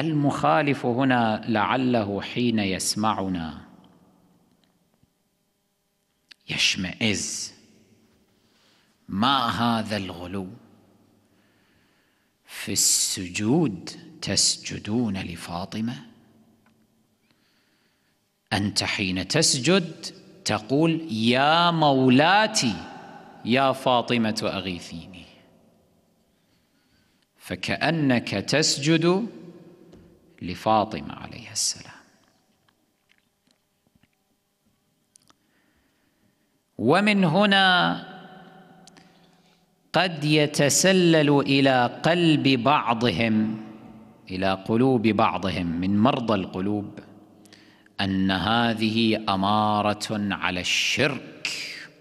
المخالف هنا لعله حين يسمعنا يشمئز ما هذا الغلو في السجود تسجدون لفاطمه انت حين تسجد تقول يا مولاتي يا فاطمه اغيثيني فكانك تسجد لفاطمه عليها السلام ومن هنا قد يتسلل الى قلب بعضهم الى قلوب بعضهم من مرضى القلوب ان هذه اماره على الشرك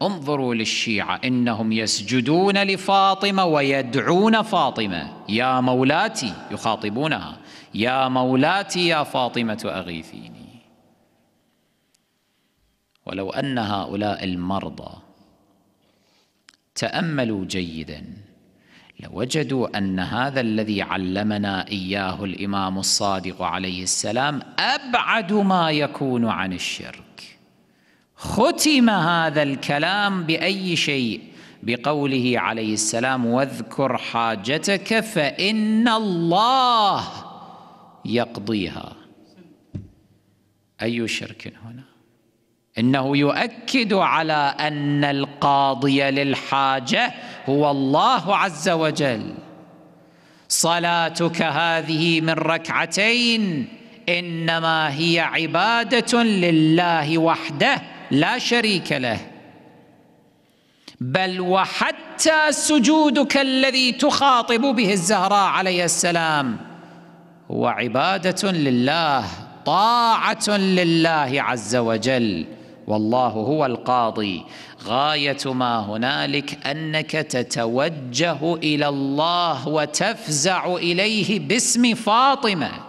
انظروا للشيعة إنهم يسجدون لفاطمة ويدعون فاطمة يا مولاتي يخاطبونها يا مولاتي يا فاطمة أغيثيني ولو أن هؤلاء المرضى تأملوا جيدا لوجدوا أن هذا الذي علمنا إياه الإمام الصادق عليه السلام أبعد ما يكون عن الشرك ختم هذا الكلام بأي شيء بقوله عليه السلام واذكر حاجتك فإن الله يقضيها أي شرك هنا إنه يؤكد على أن القاضي للحاجة هو الله عز وجل صلاتك هذه من ركعتين إنما هي عبادة لله وحده لا شريك له بل وحتى سجودك الذي تخاطب به الزهراء عليه السلام هو عباده لله طاعه لله عز وجل والله هو القاضي غايه ما هنالك انك تتوجه الى الله وتفزع اليه باسم فاطمه